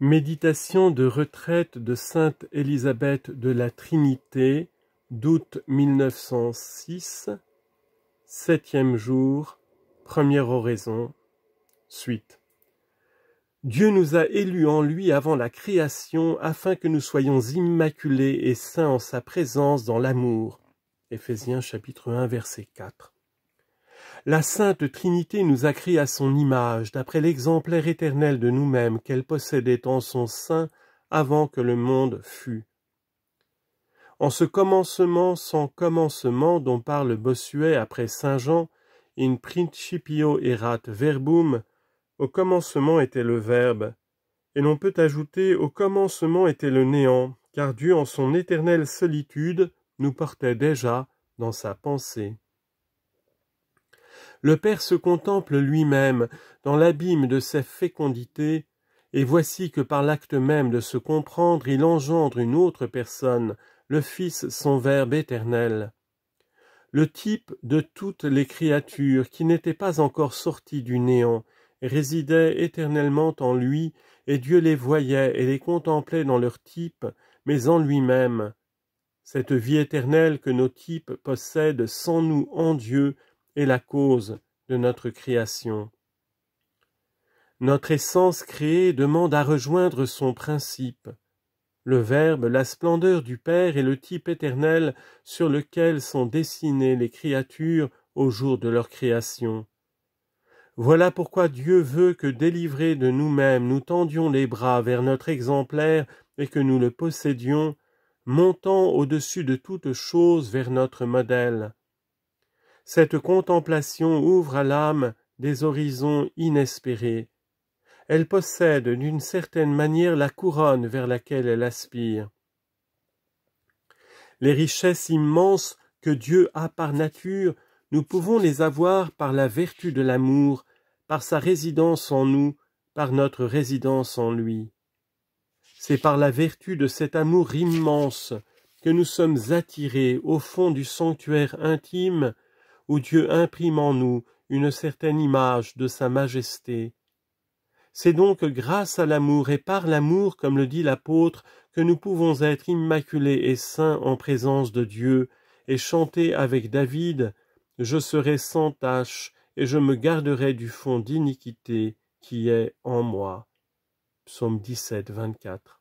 Méditation de retraite de Sainte Élisabeth de la Trinité d'août 1906, septième jour, première oraison, suite. Dieu nous a élus en lui avant la création afin que nous soyons immaculés et saints en sa présence dans l'amour. Éphésiens chapitre 1 verset 4. La Sainte Trinité nous a créé à son image, d'après l'exemplaire éternel de nous-mêmes qu'elle possédait en son sein avant que le monde fût. En ce commencement sans commencement dont parle Bossuet après Saint Jean, in principio erat verbum, au commencement était le Verbe, et l'on peut ajouter au commencement était le néant, car Dieu en son éternelle solitude nous portait déjà dans sa pensée le Père se contemple lui-même dans l'abîme de sa fécondité, et voici que par l'acte même de se comprendre, il engendre une autre personne, le Fils, son Verbe éternel. Le type de toutes les créatures qui n'étaient pas encore sorties du néant résidait éternellement en lui, et Dieu les voyait et les contemplait dans leur type, mais en lui-même. Cette vie éternelle que nos types possèdent sans nous en Dieu est la cause de notre création. Notre essence créée demande à rejoindre son principe. Le Verbe, la splendeur du Père est le type éternel sur lequel sont dessinées les créatures au jour de leur création. Voilà pourquoi Dieu veut que, délivrés de nous-mêmes, nous tendions les bras vers notre exemplaire et que nous le possédions, montant au-dessus de toute chose vers notre modèle. Cette contemplation ouvre à l'âme des horizons inespérés. Elle possède d'une certaine manière la couronne vers laquelle elle aspire. Les richesses immenses que Dieu a par nature, nous pouvons les avoir par la vertu de l'amour, par sa résidence en nous, par notre résidence en lui. C'est par la vertu de cet amour immense que nous sommes attirés au fond du sanctuaire intime où Dieu imprime en nous une certaine image de sa majesté. C'est donc grâce à l'amour et par l'amour, comme le dit l'apôtre, que nous pouvons être immaculés et saints en présence de Dieu, et chanter avec David Je serai sans tache, et je me garderai du fond d'iniquité qui est en moi. Psaume 17, 24.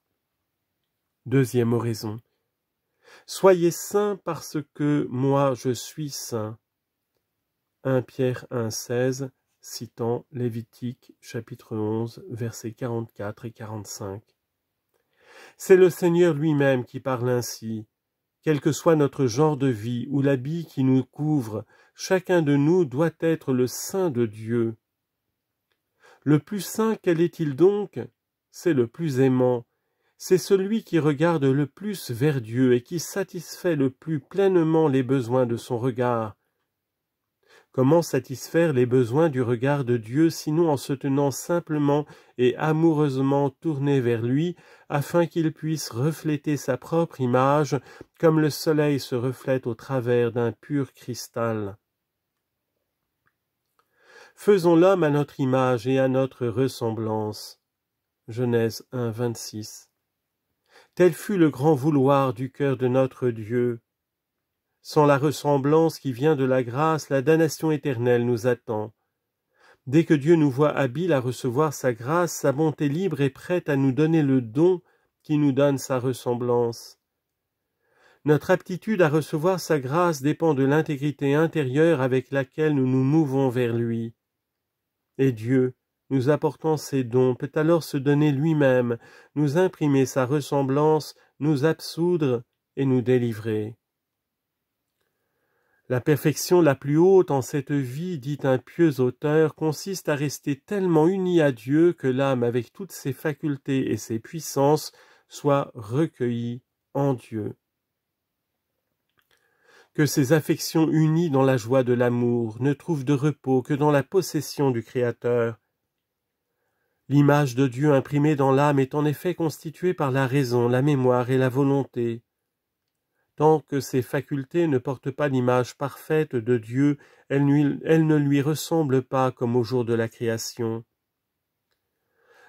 Deuxième oraison. Soyez saints parce que moi je suis saint. 1 Pierre 1,16, citant Lévitique chapitre 11, versets 44 et 45. C'est le Seigneur lui-même qui parle ainsi. Quel que soit notre genre de vie ou l'habit qui nous couvre, chacun de nous doit être le saint de Dieu. Le plus saint, quel est-il donc C'est le plus aimant. C'est celui qui regarde le plus vers Dieu et qui satisfait le plus pleinement les besoins de son regard, Comment satisfaire les besoins du regard de Dieu sinon en se tenant simplement et amoureusement tourné vers lui, afin qu'il puisse refléter sa propre image comme le soleil se reflète au travers d'un pur cristal Faisons l'homme à notre image et à notre ressemblance. Genèse 1, Tel fut le grand vouloir du cœur de notre Dieu. Sans la ressemblance qui vient de la grâce, la damnation éternelle nous attend. Dès que Dieu nous voit habiles à recevoir sa grâce, sa bonté libre est prête à nous donner le don qui nous donne sa ressemblance. Notre aptitude à recevoir sa grâce dépend de l'intégrité intérieure avec laquelle nous nous mouvons vers lui. Et Dieu, nous apportant ses dons, peut alors se donner lui-même, nous imprimer sa ressemblance, nous absoudre et nous délivrer. La perfection la plus haute en cette vie, dit un pieux auteur, consiste à rester tellement unie à Dieu que l'âme, avec toutes ses facultés et ses puissances, soit recueillie en Dieu. Que ces affections unies dans la joie de l'amour ne trouvent de repos que dans la possession du Créateur, L'image de Dieu imprimée dans l'âme est en effet constituée par la raison, la mémoire et la volonté que ses facultés ne portent pas l'image parfaite de Dieu, elles, elles ne lui ressemblent pas comme au jour de la création.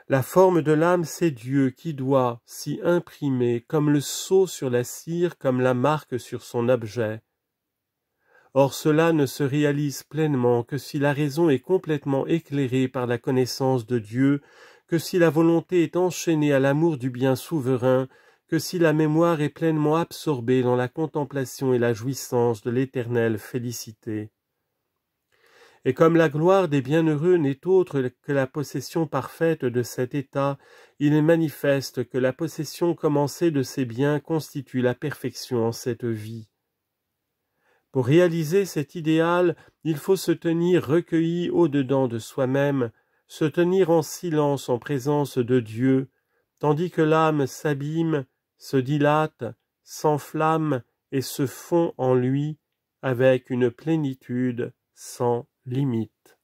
La forme de l'âme, c'est Dieu qui doit s'y imprimer comme le sceau sur la cire, comme la marque sur son objet. Or cela ne se réalise pleinement que si la raison est complètement éclairée par la connaissance de Dieu, que si la volonté est enchaînée à l'amour du bien souverain, que si la mémoire est pleinement absorbée dans la contemplation et la jouissance de l'éternelle félicité. Et comme la gloire des bienheureux n'est autre que la possession parfaite de cet état, il est manifeste que la possession commencée de ces biens constitue la perfection en cette vie. Pour réaliser cet idéal, il faut se tenir recueilli au-dedans de soi-même, se tenir en silence en présence de Dieu, tandis que l'âme s'abîme se dilate, s'enflamme et se fond en lui avec une plénitude sans limite.